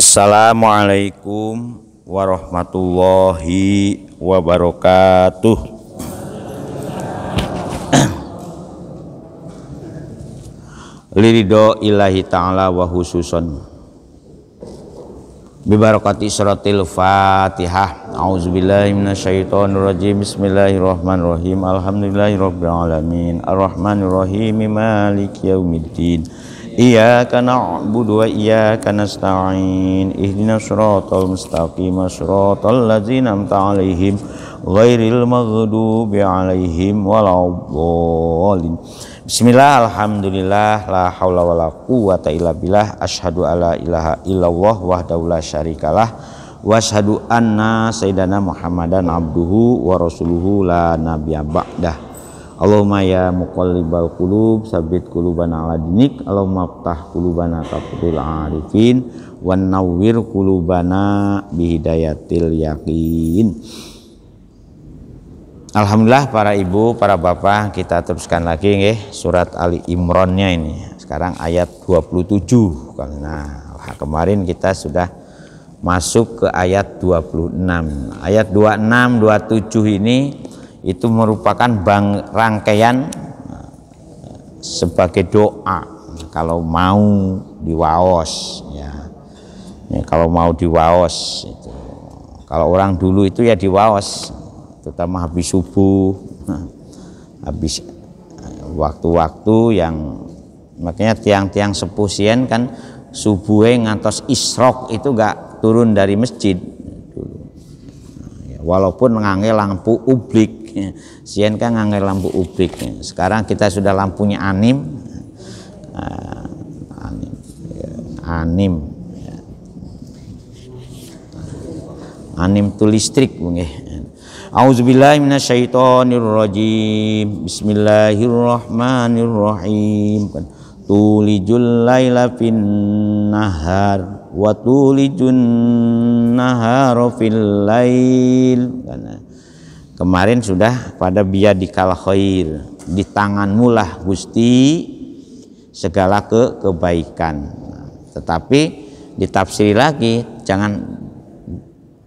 Assalamualaikum warahmatullahi wabarakatuh. Lirido ilahi ta'ala wa hususun Bibarakati suratil fatihah A'udzubillahi rajim Bismillahirrahmanirrahim Alhamdulillahirrabbilalamin Ar-Rahmanirrahim Malik yaumiddin Iyyaka na'budu wa iyyaka nasta'in ihdinas siratal mustaqim siratal ladzina an'amta 'alaihim ghairil maghdubi 'alaihim waladdallin Bismillah alhamdulillah la haula wala quwata illa billah asyhadu alla ilaha illallah wahdahu la syarikalah wasyhadu anna sayyidana Muhammadan abduhu wa rasuluhu la nabiyya ba'dah Allahumma ya muqallibal qulub sabit qulubana ala dinik Allahumma aftah qulubana taqdil arifin wa nawwir qulubana bihidayatil yakin Alhamdulillah para ibu, para bapak kita teruskan lagi nggih surat Ali Imronnya ini. Sekarang ayat 27 karena kemarin kita sudah masuk ke ayat 26. Ayat 26 27 ini itu merupakan bang rangkaian sebagai doa kalau mau diwaos ya. ya kalau mau diwaos itu kalau orang dulu itu ya diwaos terutama habis subuh habis eh, waktu-waktu yang makanya tiang-tiang sepusien kan subuhe ngantos isrok itu gak turun dari masjid nah, ya, walaupun ngangge lampu publik ubik sien kan nganggir lampu ubik sekarang kita sudah lampunya anim ah, ya, anim anim anim itu listrik nggih ya. Bismillahirrohmanirrohim minasyaitonirrajim Bismillahirrahmanirrahim Tulijul fin nahar wa tulijun nahara fil lail Kemarin sudah pada biadikal khair, di tanganmu lah Gusti segala ke kebaikan. Tetapi ditafsiri lagi, jangan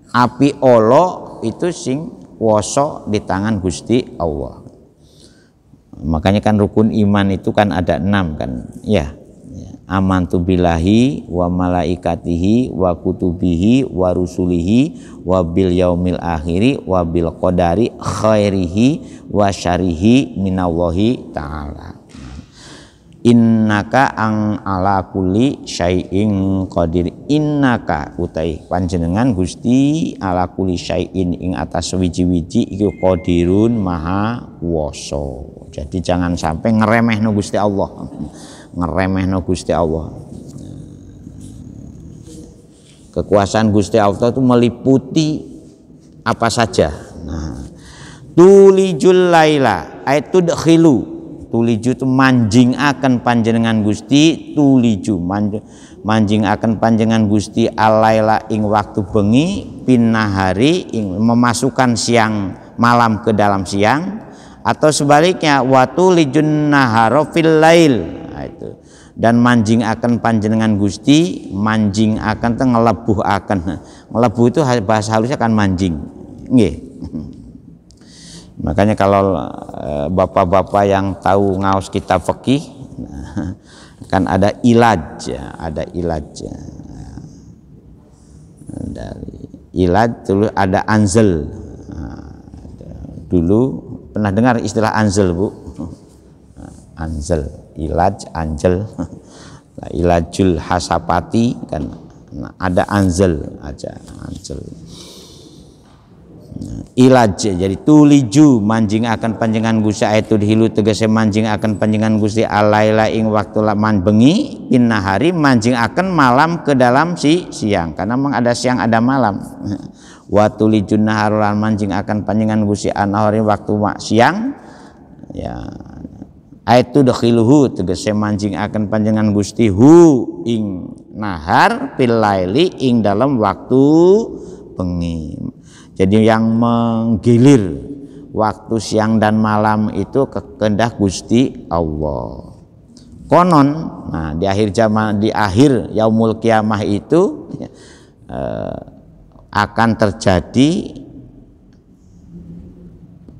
api olo itu sing woso di tangan Gusti Allah. Makanya kan rukun iman itu kan ada enam kan, ya amantu billahi wa malaikatihi wa kutubihi wa rusulihi wa bil yaumil akhiri wa bil qadari khairihi wa syarihi minallahi ta'ala innaka ang ala kulli syai'in qadir innaka utai panjenengan Gusti ala kulli syai'in ing atas wiji-wiji iku qadirun maha kuwasa jadi jangan sampai ngeremeh no Gusti Allah Ngeremeh No Gusti Allah kekuasaan Gusti Allah itu meliputi apa saja nah tulijul laila itu dakhilu tuliju itu manjing akan panjenengan Gusti tuliju manjing manjing akan panjenengan Gusti alaila ing waktu bengi pinahari ing memasukkan siang malam ke dalam siang atau sebaliknya watu lijun naharofil lail dan manjing akan panjenengan Gusti manjing akan teh ngelebuh akan ngelebuh itu bahasa halusnya kan manjing Nge. makanya kalau eh, bapak-bapak yang tahu ngaos kita fikih kan ada ilaj ya, ada ilaj ya. dari ilaj dulu ada anzel nah, dulu pernah dengar istilah anzel bu anzel ilaj anjel ilajul hasapati kan nah, ada anzel aja anjel nah, ilaj jadi tuliju manjing akan panjengan gusi, itu dihilu tegese manjing akan panjengan gusi. alaila ing waktu laman bengi inna hari manjing akan malam ke dalam si siang karena memang ada siang ada malam waktu tulijun naharulan manjing akan panjengan gusi, anahori waktu siang ya aitu dakhiluhu tegese mancing akan panjangan Gusti hu ing nahar pilaili ing dalam waktu bengi. Jadi yang menggilir waktu siang dan malam itu kekendah Gusti Allah. Konon, nah di akhir zaman di akhir yaumul kiamah itu ya, eh, akan terjadi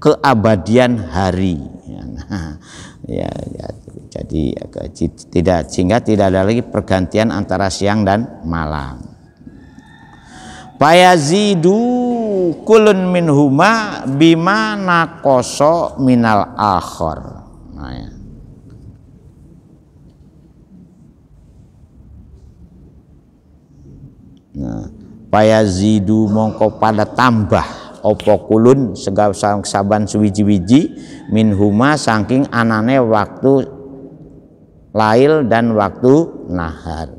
keabadian hari. Ya, nah, ya, ya jadi eh, tidak sehingga tidak ada lagi pergantian antara siang dan malam Payazidu kulun minhuma bima nakoso minal akhor nah, ya. nah payazidu mongko pada tambah opo kulun segala saban suwiji-wiji min huma saking anane waktu lail dan waktu nahar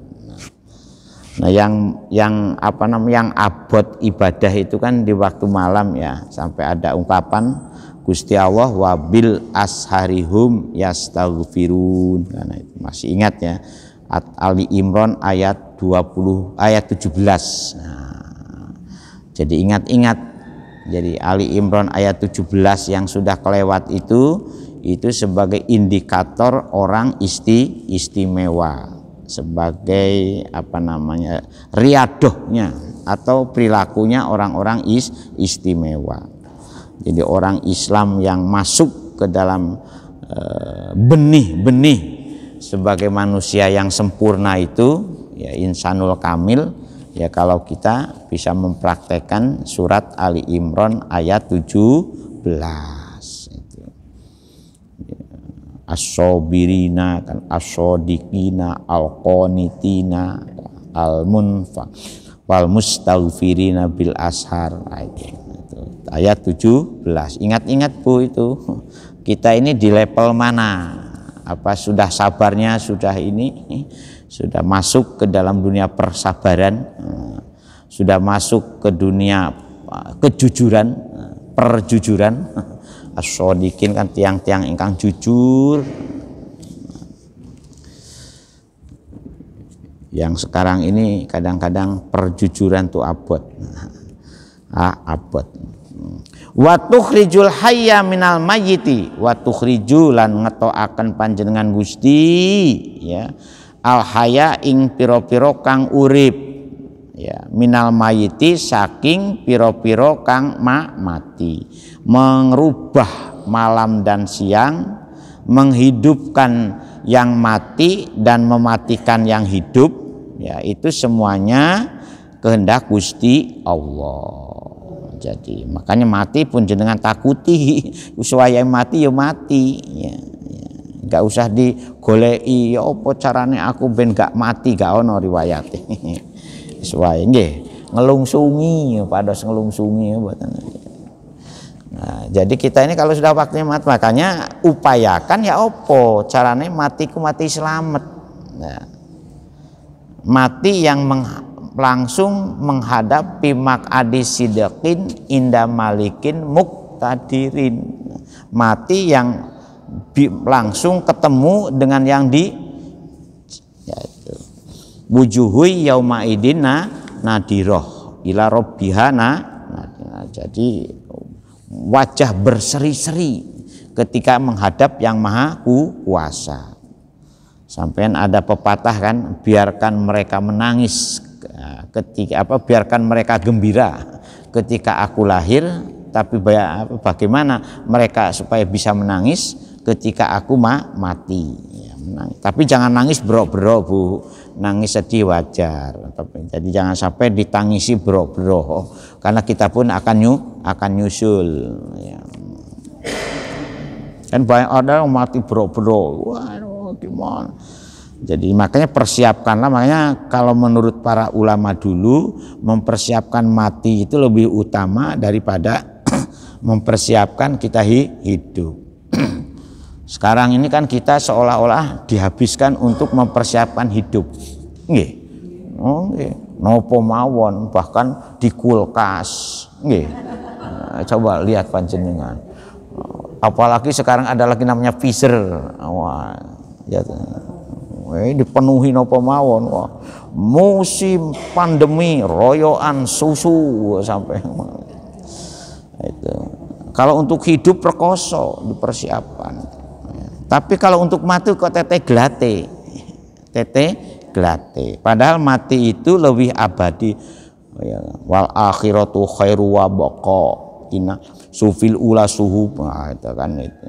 Nah, yang yang apa namanya yang abot ibadah itu kan di waktu malam ya, sampai ada ungkapan Gusti Allah wabil asharihum yastaghfirun. Nah, itu masih ingat ya. At Ali Imran ayat 20 ayat 17. Nah, jadi ingat-ingat jadi Ali Imron ayat 17 yang sudah kelewat itu itu sebagai indikator orang isti istimewa sebagai apa namanya riadohnya atau perilakunya orang-orang is istimewa. Jadi orang Islam yang masuk ke dalam eh, benih-benih sebagai manusia yang sempurna itu ya insanul kamil ya kalau kita bisa mempraktekkan surat Ali Imron ayat 17 itu. Ya, asobirina kan asodikina alkonitina almunfa al wal bil ashar itu. ayat 17 ingat-ingat Bu itu kita ini di level mana apa sudah sabarnya sudah ini sudah masuk ke dalam dunia persabaran, eh, sudah masuk ke dunia eh, kejujuran, eh, perjujuran. Asodikin kan tiang-tiang ingkang jujur. Yang sekarang ini kadang-kadang perjujuran tuh abot. Ah, abot. Wa tukhrijul hayya minal mayyiti wa tukhriju lan ngetoakan panjenengan Gusti ya al haya ing piro-piro kang urip ya minal mayiti saking piro-piro kang ma mati mengubah malam dan siang menghidupkan yang mati dan mematikan yang hidup ya itu semuanya kehendak Gusti Allah jadi makanya mati pun jenengan takuti yang mati ya mati ya Gak usah digoleki ya apa carane aku ben gak mati gak ono riwayat sesuai nggih, ngelungsungi ya, pada ngelungsungi ya, mboten. Nah, jadi kita ini kalau sudah waktunya mati makanya upayakan ya opo carane matiku mati selamat. Nah, mati yang meng, langsung menghadapi adi sidakin indah malikin muktadirin. Mati yang langsung ketemu dengan yang di yaitu wujuhui yauma idina nadiroh ila robbihana jadi wajah berseri-seri ketika menghadap yang maha kuasa sampai ada pepatah kan biarkan mereka menangis ya, ketika apa biarkan mereka gembira ketika aku lahir tapi bagaimana mereka supaya bisa menangis ketika aku ma mati ya, menangis. tapi jangan nangis bro-bro bu nangis sedih wajar tapi, jadi jangan sampai ditangisi bro-bro karena kita pun akan nyu akan nyusul ya. kan banyak orang yang mati bro-bro waduh gimana jadi makanya persiapkanlah makanya kalau menurut para ulama dulu mempersiapkan mati itu lebih utama daripada mempersiapkan kita hidup. Sekarang ini kan kita seolah-olah dihabiskan untuk mempersiapkan hidup. Nggih. Oh, nggih. Nopo mawon bahkan di kulkas. Nggih. Nah, coba lihat panjenengan. Apalagi sekarang ada lagi namanya freezer. Wah, ya. Wah, eh, dipenuhi nopo mawon. Wah. Musim pandemi royoan susu sampai itu. Kalau untuk hidup perkoso dipersiapkan. Tapi kalau untuk mati kok tete gelate. Tete gelate. Padahal mati itu lebih abadi. Oh ya, wal akhiratu khairu wa baqa. Ina sufil ula suhu. Nah, itu kan itu.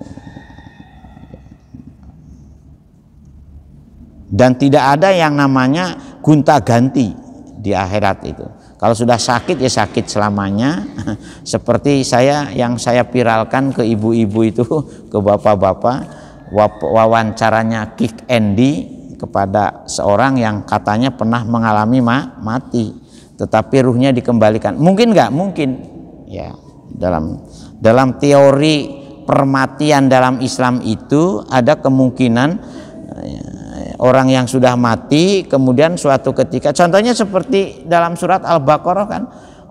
Dan tidak ada yang namanya gunta ganti di akhirat itu. Kalau sudah sakit ya sakit selamanya. Seperti saya yang saya viralkan ke ibu-ibu itu, ke bapak-bapak wawancaranya Kick Andy kepada seorang yang katanya pernah mengalami ma mati tetapi ruhnya dikembalikan mungkin nggak mungkin ya dalam dalam teori permatian dalam Islam itu ada kemungkinan eh, orang yang sudah mati kemudian suatu ketika contohnya seperti dalam surat Al-Baqarah kan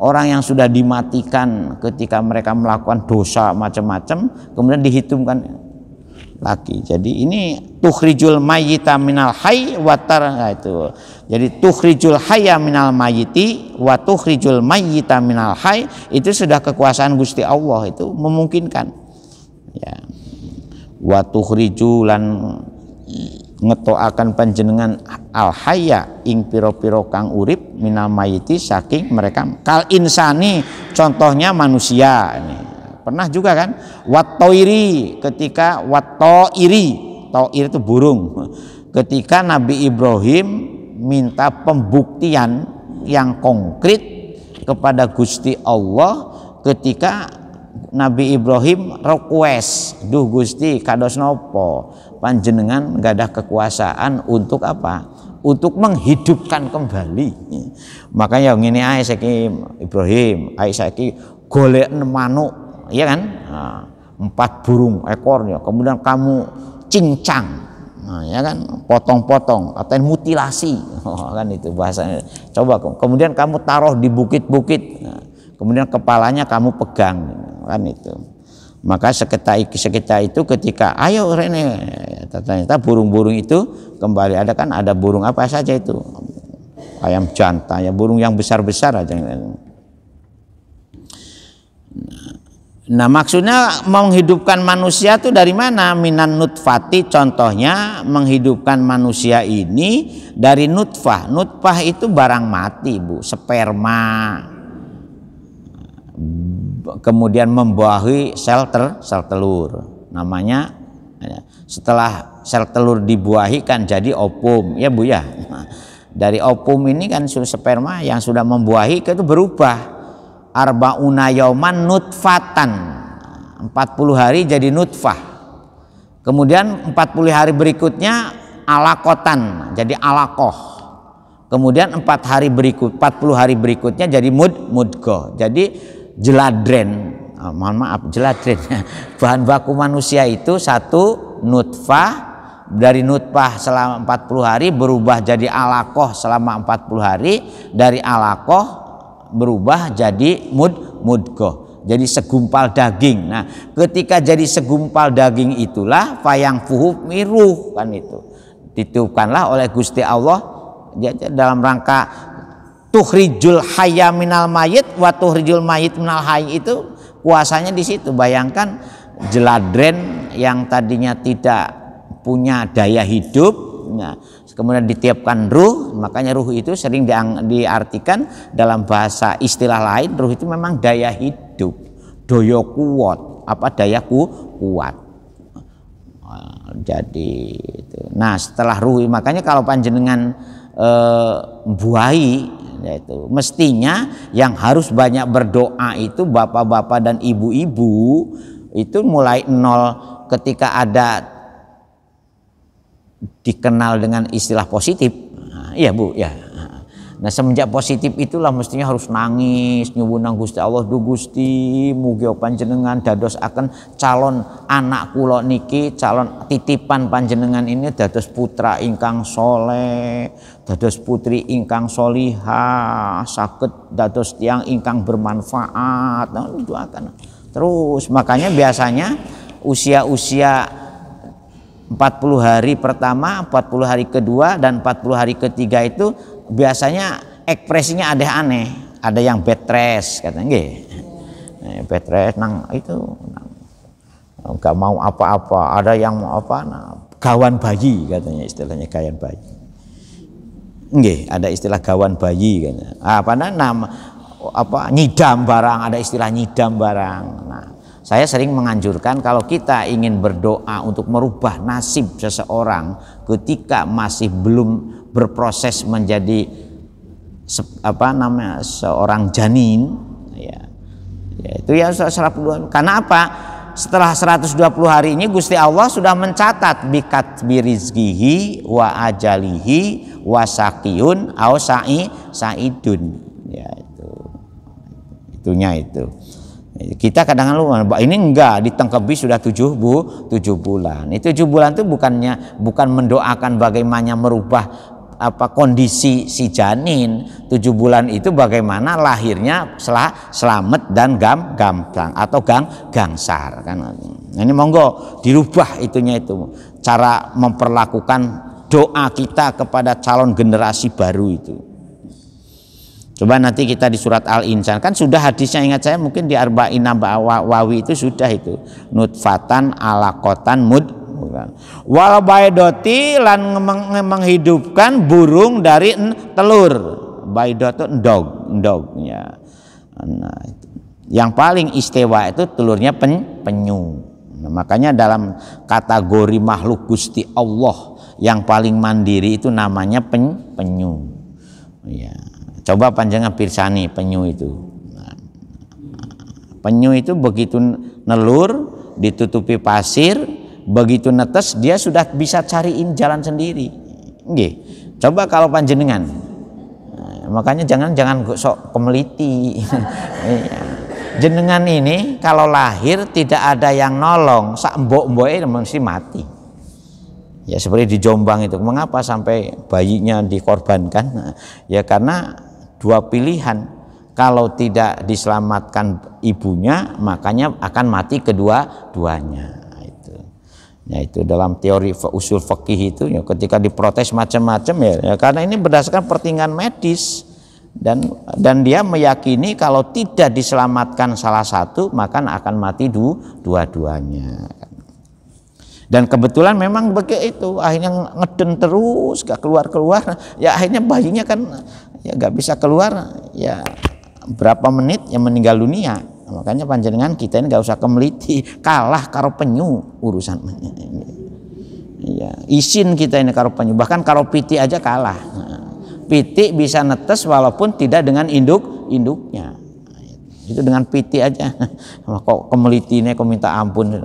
orang yang sudah dimatikan ketika mereka melakukan dosa macam-macam kemudian dihitungkan laki. Jadi ini tuhrijul mayyita minal hay watar nah itu. Jadi tuhrijul hayya minal mayyiti wa tuhrijul mayyita minal hay itu sudah kekuasaan Gusti Allah itu memungkinkan. Ya. Wa tuhrijulan ngetoakan panjenengan al haya ing piro-piro kang urip minal mayyiti saking mereka kal insani contohnya manusia ini. Pernah juga kan? Watoiri ketika watoiri. Toir itu burung. Ketika Nabi Ibrahim minta pembuktian yang konkret kepada Gusti Allah ketika Nabi Ibrahim request, duh Gusti kados nopo panjenengan gak ada kekuasaan untuk apa? Untuk menghidupkan kembali. Makanya yang ini Aisyah Ibrahim, Aisyah golek manuk iya kan nah, empat burung ekornya kemudian kamu cincang nah, ya kan potong-potong atau mutilasi oh, kan itu bahasanya coba kemudian kamu taruh di bukit-bukit nah, kemudian kepalanya kamu pegang kan itu maka seketika, seketika itu ketika ayo Rene ternyata burung-burung itu kembali ada kan ada burung apa saja itu ayam jantan ya burung yang besar-besar aja Nah maksudnya menghidupkan manusia itu dari mana? Minan nutfati contohnya menghidupkan manusia ini dari nutfah. Nutfah itu barang mati bu, sperma. Kemudian membuahi sel, ter, sel telur. Namanya setelah sel telur dibuahi kan jadi opum ya bu ya. Nah, dari opum ini kan sperma yang sudah membuahi itu berubah arbauna yauman nutfatan 40 hari jadi nutfah kemudian 40 hari berikutnya alakotan jadi alakoh kemudian empat hari berikut 40 hari berikutnya jadi mud mudgo jadi jeladren oh, mohon maaf jeladren bahan baku manusia itu satu nutfah dari nutfah selama 40 hari berubah jadi alakoh selama 40 hari dari alakoh berubah jadi mud mudko jadi segumpal daging nah ketika jadi segumpal daging itulah fayang fuhu miruh kan itu ditiupkanlah oleh Gusti Allah dalam rangka tuhrijul hayya minal mayit wa tuhrijul mayit minal hayy itu kuasanya di situ bayangkan jeladren yang tadinya tidak punya daya hidup nah, kemudian ditiapkan ruh makanya ruh itu sering diartikan dalam bahasa istilah lain ruh itu memang daya hidup doyo kuat apa daya kuat nah, jadi itu. nah setelah ruh makanya kalau panjenengan e, buai yaitu mestinya yang harus banyak berdoa itu bapak-bapak dan ibu-ibu itu mulai nol ketika ada dikenal dengan istilah positif. Nah, iya bu, ya. Nah semenjak positif itulah mestinya harus nangis nyuwunang Gusti Allah du Gusti mugi panjenengan dados akan calon anak kulo niki calon titipan panjenengan ini dados putra ingkang soleh dados putri ingkang soliha, sakit dados tiang ingkang bermanfaat nah, doakan terus makanya biasanya usia-usia 40 hari pertama, 40 hari kedua, dan 40 hari ketiga itu biasanya ekspresinya ada aneh. Ada yang betres, rest, katanya. Nggih. Eh, betres, rest, nang itu nang, eh, nggak mau apa-apa. Ada yang mau apa, nah, gawan bayi katanya istilahnya gawan bayi. Nggih, ada istilah gawan bayi katanya. Ah, apa nah, nama apa nyidam barang, ada istilah nyidam barang. Nah, saya sering menganjurkan kalau kita ingin berdoa untuk merubah nasib seseorang ketika masih belum berproses menjadi se, apa namanya seorang janin ya. ya itu ya salah puluhan. Karena apa? Setelah 120 hari ini Gusti Allah sudah mencatat bikat birizgihi wa ajalihi wa saqiun au sa'i saidun ya itu itunya itu. Kita kadang kadang lupa, ini enggak ditengkebi sudah tujuh bu, tujuh bulan. Itu tujuh bulan itu bukannya bukan mendoakan bagaimana merubah apa kondisi si janin tujuh bulan itu bagaimana lahirnya selah selamat dan gam gampang atau gang gangsar kan ini monggo dirubah itunya itu cara memperlakukan doa kita kepada calon generasi baru itu Coba nanti kita di surat Al-Insan kan sudah hadisnya ingat saya mungkin di arba'in wawi itu sudah itu nutfatan alakotan mud wal baidoti lan menghidupkan burung dari telur baidot itu dog dognya nah, yang paling istewa itu telurnya pen, penyu nah, makanya dalam kategori makhluk gusti Allah yang paling mandiri itu namanya pen, penyu ya Coba panjangan pirsani penyu itu. Penyu itu begitu nelur ditutupi pasir, begitu netes dia sudah bisa cariin jalan sendiri. Nggih. Coba kalau panjenengan. Nah, makanya jangan jangan sok kemeliti. Iya. Jenengan ini kalau lahir tidak ada yang nolong, sak mbok-mboke mesti mati. Ya seperti di Jombang itu. Mengapa sampai bayinya dikorbankan? Nah, ya karena dua pilihan kalau tidak diselamatkan ibunya makanya akan mati kedua-duanya nah, itu ya itu dalam teori usul fakih itu ya ketika diprotes macam-macam ya, ya karena ini berdasarkan pertimbangan medis dan dan dia meyakini kalau tidak diselamatkan salah satu maka akan mati du, dua-duanya dan kebetulan memang begitu akhirnya ngeden terus gak keluar-keluar ya akhirnya bayinya kan ya nggak bisa keluar ya berapa menit yang meninggal dunia makanya panjenengan kita ini nggak usah kemeliti kalah karo penyu urusan ya isin kita ini karo penyu bahkan karo piti aja kalah PT piti bisa netes walaupun tidak dengan induk induknya itu dengan piti aja kok kemelitinya kok minta ampun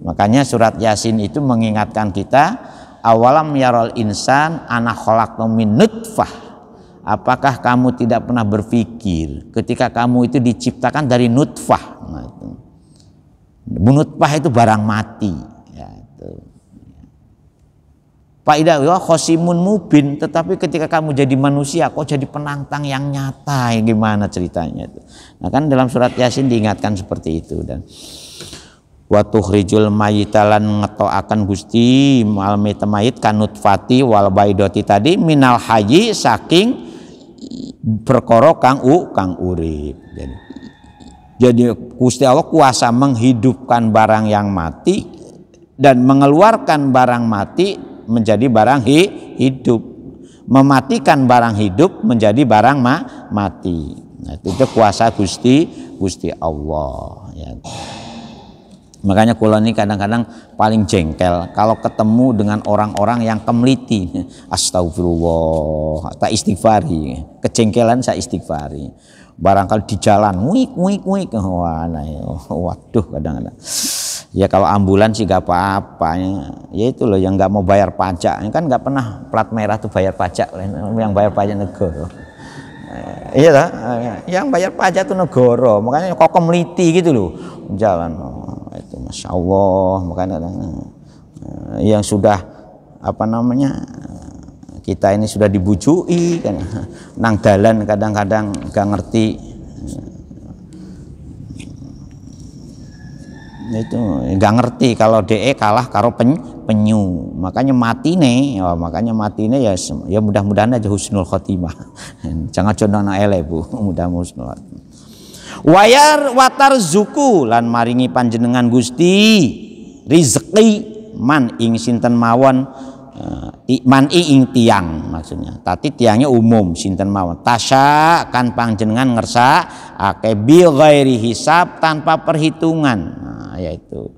makanya surat yasin itu mengingatkan kita awalam yarol insan anak kholak nutfah Apakah kamu tidak pernah berpikir ketika kamu itu diciptakan dari nutfah? Nah, nutfah itu barang mati. Ya, Pak Ida, wah khosimun mubin, tetapi ketika kamu jadi manusia, kok jadi penantang yang nyata, ya gimana ceritanya itu? Nah kan dalam surat Yasin diingatkan seperti itu dan Watuh rijul mayitalan ngetoakan gusti malmi temayit kanut fati wal baidoti tadi minal haji saking perkara kang u kang urip jadi Gusti Allah kuasa menghidupkan barang yang mati dan mengeluarkan barang mati menjadi barang hi, hidup mematikan barang hidup menjadi barang ma, mati nah, itu, itu kuasa Gusti Gusti Allah ya. Makanya kula ini kadang-kadang paling jengkel kalau ketemu dengan orang-orang yang kemeliti Astagfirullah, tak istighfari. Kejengkelan saya istighfari. Barangkali di jalan, wik, wik, wik. Wah, nah, ya. waduh kadang-kadang. Ya kalau ambulan sih gak apa-apa. Ya itu loh yang gak mau bayar pajak. Kan gak pernah plat merah tuh bayar pajak. Yang bayar pajak negara. Iya, lah yang bayar pajak tuh negara. Makanya kok kemeliti gitu loh. Jalan. Oh masya Allah makanya eh, yang sudah apa namanya kita ini sudah dibujui kan nang dalan kadang-kadang gak ngerti itu gak ngerti kalau de kalah karo peny penyu makanya mati nih ya, makanya mati nih ya ya mudah-mudahan aja husnul khotimah jangan condong na ele bu mudah-mudahan wayar watar zuku lan maringi panjenengan Gusti rizki man ing sinten mawon eh, man ing tiang maksudnya tapi tiangnya umum sinten mawon tasya kan panjenengan ngersa ake bil gairi hisab tanpa perhitungan nah, yaitu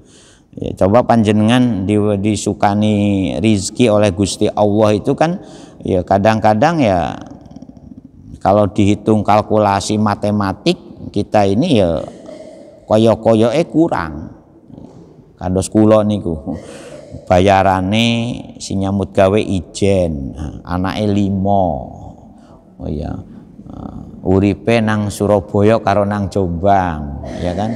ya, coba panjenengan di, disukani rizki oleh Gusti Allah itu kan ya kadang-kadang ya kalau dihitung kalkulasi matematik kita ini ya koyo koyo eh kurang. kados kula niku. Bayarane sing nyambut gawe ijen, anak 5. Oh ya Uripe nang Surabaya karo nang Jombang, ya kan?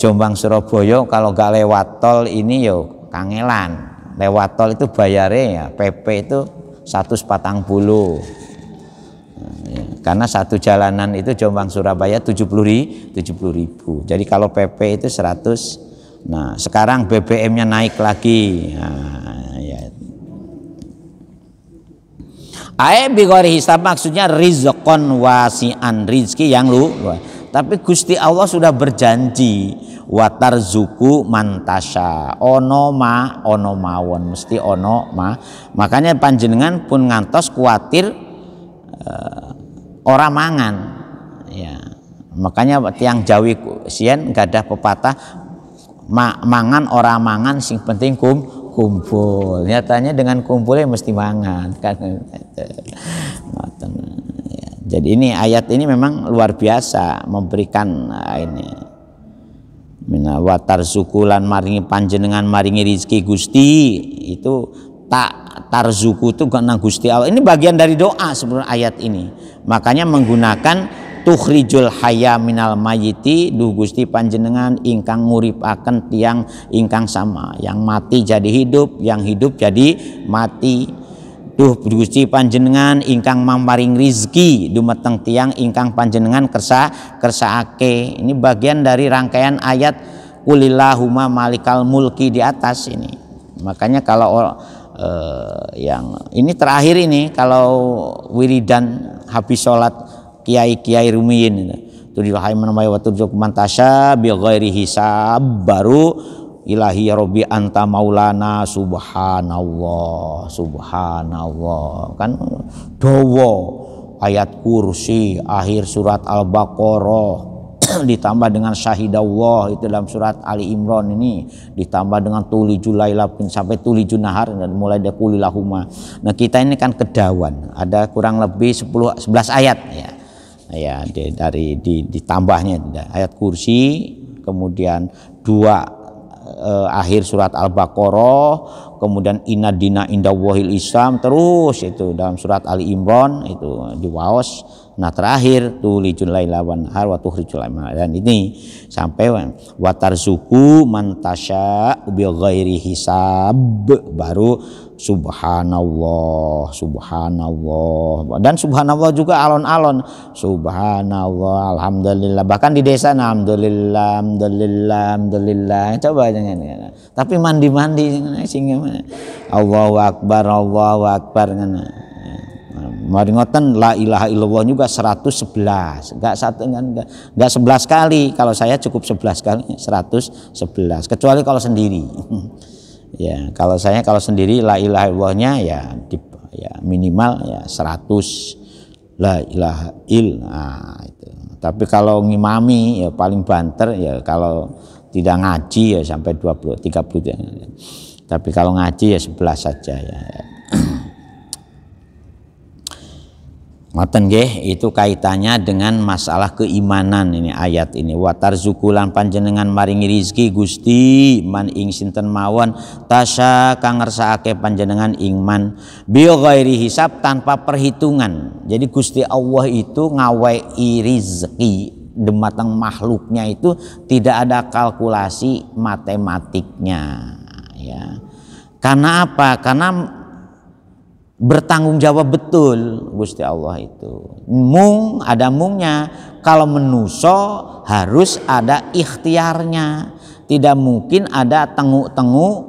Jombang Surabaya kalau gak lewat tol ini yo ya kangelan. Lewat tol itu bayarnya ya PP itu 140. Ya, karena satu jalanan itu Jombang Surabaya 70 ribu, 70 ribu. Jadi kalau PP itu 100. Nah, sekarang BBM-nya naik lagi. Nah, ya. bigori hisab maksudnya rizqon wasian rizki yang lu. Tapi Gusti Allah sudah berjanji watar zuku mantasha ono ma ono mawon mesti ono ma makanya panjenengan pun ngantos kuatir uh, orang mangan ya makanya tiang jawi sien gak ada pepatah ma mangan orang mangan sing penting kum kumpul nyatanya dengan kumpulnya mesti mangan kan ya. jadi ini ayat ini memang luar biasa memberikan eh, ini mina watar sukulan maringi panjenengan maringi rizki gusti itu tak tarzuku itu nang Gusti Allah. Ini bagian dari doa sebenarnya ayat ini. Makanya menggunakan tuhrijul haya minal mayiti duh Gusti panjenengan ingkang akan tiang ingkang sama, yang mati jadi hidup, yang hidup jadi mati. Duh Gusti panjenengan ingkang mamparing rizki dumateng tiang ingkang panjenengan kersa kersaake. Ini bagian dari rangkaian ayat kulillahuma malikal mulki di atas ini. Makanya kalau Eh, yang ini terakhir ini kalau wiridan habis sholat kiai-kiai rumiin, itu. Tudihai manamai waktu jok mantasha bi hisab baru ilahi ya robi anta maulana subhanallah subhanallah kan dowo ayat kursi akhir surat al-baqarah ditambah dengan syahidallah itu dalam surat Ali Imran ini ditambah dengan tuli julailah sampai tuli junahar dan mulai dari kulilahuma nah kita ini kan kedawan ada kurang lebih 10 11 ayat ya nah, ya di, dari di, ditambahnya ayat kursi kemudian dua eh, akhir surat Al-Baqarah kemudian inadina indah wahil islam terus itu dalam surat Ali Imran itu di Waos Nah terakhir tuh lain laila wan waktu wa tuhrijul dan ini sampai watar suku mantasya bi ghairi hisab baru subhanallah subhanallah dan subhanallah juga alon-alon subhanallah alhamdulillah bahkan di desa nah, alhamdulillah alhamdulillah alhamdulillah coba jangan ya. tapi mandi-mandi sehingga Allahu akbar Allahu akbar ngana Mari ngoten la ilaha illallah juga 111. Enggak satu enggak enggak 11 kali. Kalau saya cukup 11 kali 111 kecuali kalau sendiri. ya, kalau saya kalau sendiri la ilaha illallahnya ya di, ya minimal ya 100 la ilaha il. Nah, itu. Tapi kalau ngimami ya paling banter ya kalau tidak ngaji ya sampai 20 30. Ya. Tapi kalau ngaji ya 11 saja ya. Maten nggih, itu kaitannya dengan masalah keimanan ini ayat ini. Wa zukulan panjenengan maringi rizki Gusti man ing sinten mawon tasya kang ngersakake panjenengan ingman bi ghairi hisab tanpa perhitungan. Jadi Gusti Allah itu ngawei rizki dematang makhluknya itu tidak ada kalkulasi matematiknya ya. Karena apa? Karena bertanggung jawab betul Gusti Allah itu mung ada mungnya kalau menuso harus ada ikhtiarnya tidak mungkin ada tenguk tenguk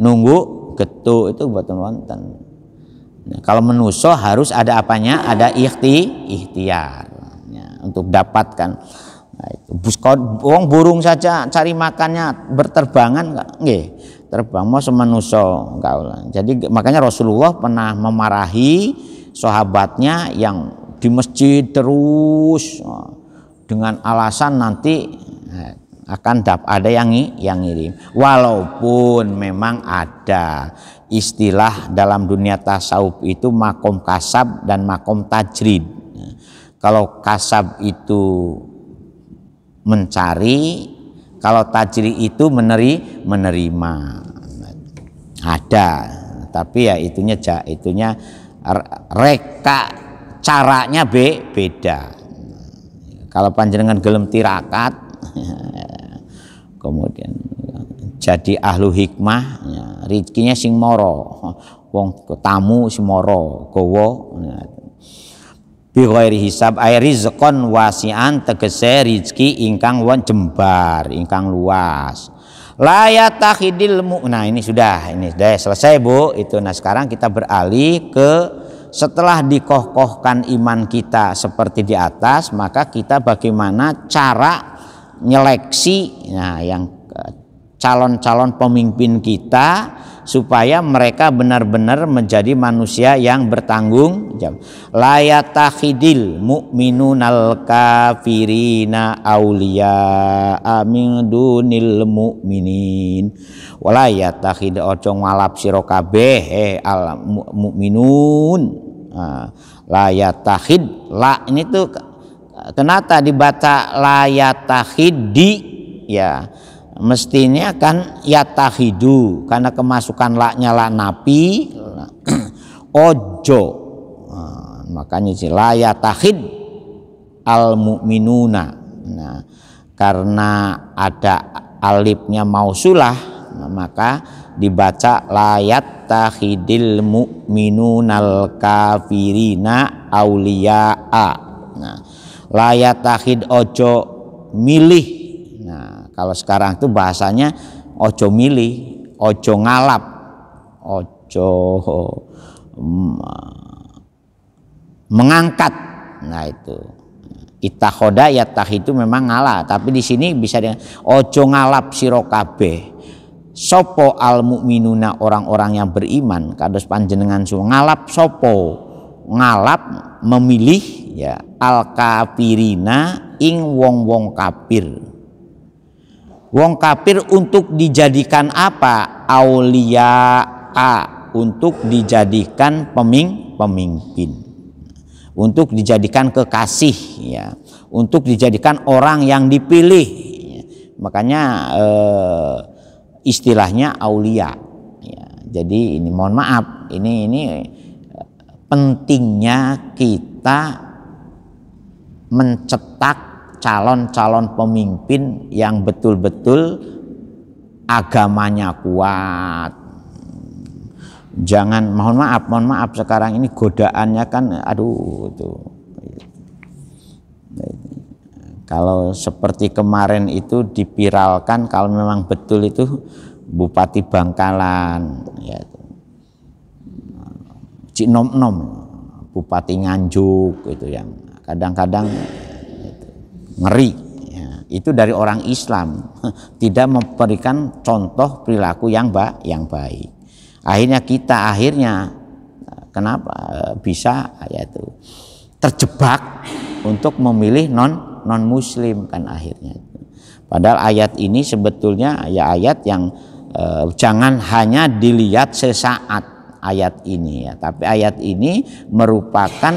nunggu ketuk itu buat wonten nah, kalau menuso harus ada apanya ada ikhti ikhtiar ya, untuk dapatkan nah, itu burung saja cari makannya berterbangan enggak terbang mau semanuso Jadi makanya Rasulullah pernah memarahi sahabatnya yang di masjid terus dengan alasan nanti eh, akan ada yang yang ngirim walaupun memang ada istilah dalam dunia tasawuf itu makom kasab dan makom tajrid kalau kasab itu mencari kalau tajri itu meneri, menerima. Ada, tapi ya itunya itunya reka caranya be, beda. Kalau panjenengan gelem tirakat kemudian jadi ahlu hikmah ya, rizkinya sing moro wong tamu sing moro gowo ya, bighairi hisab ay rizqon wasi'an tegese rizki ingkang won jembar ingkang luas la yatakhidil mu'na ini sudah ini sudah selesai Bu itu nah sekarang kita beralih ke setelah dikohkohkan iman kita seperti di atas maka kita bagaimana cara nyeleksi nah yang calon-calon pemimpin kita supaya mereka benar-benar menjadi manusia yang bertanggung jawab. Layatakhidil mu'minunal kafirina awliya amin dunil mu'minin. Walayatakhid ojo ngalap sira kabeh eh al mu'minun. Ah, layatahid la ini tuh kenapa dibaca di ya mestinya kan yatahidu karena kemasukan laknya lak napi ojo nah, makanya sila la yatahid al mu'minuna nah karena ada alipnya mausulah nah, maka dibaca layat tahidil mu'minunal kafirina a nah layat tahid ojo milih kalau sekarang itu bahasanya ojo milih, ojo ngalap, ojo mm, mengangkat. Nah itu itahoda ya tah itu memang ngalah, tapi di sini bisa dengan ojo ngalap sirokabe. Sopo al mukminuna orang-orang yang beriman kados panjenengan su ngalap sopo ngalap memilih ya al kafirina ing wong wong kapir Wong kafir untuk dijadikan apa? Aulia A untuk dijadikan peming pemimpin. Untuk dijadikan kekasih ya. Untuk dijadikan orang yang dipilih. Ya. Makanya eh, istilahnya aulia. Ya, jadi ini mohon maaf, ini ini eh, pentingnya kita mencetak calon-calon pemimpin yang betul-betul agamanya kuat. Jangan mohon maaf, mohon maaf sekarang ini godaannya kan aduh itu. Kalau seperti kemarin itu dipiralkan kalau memang betul itu Bupati Bangkalan ya itu. Cik nom nom Bupati Nganjuk itu yang kadang-kadang ngeri ya, itu dari orang Islam tidak memberikan contoh perilaku yang baik yang baik akhirnya kita akhirnya eh, kenapa eh, bisa yaitu terjebak untuk memilih non non muslim kan akhirnya padahal ayat ini sebetulnya ya ayat yang eh, jangan hanya dilihat sesaat ayat ini ya tapi ayat ini merupakan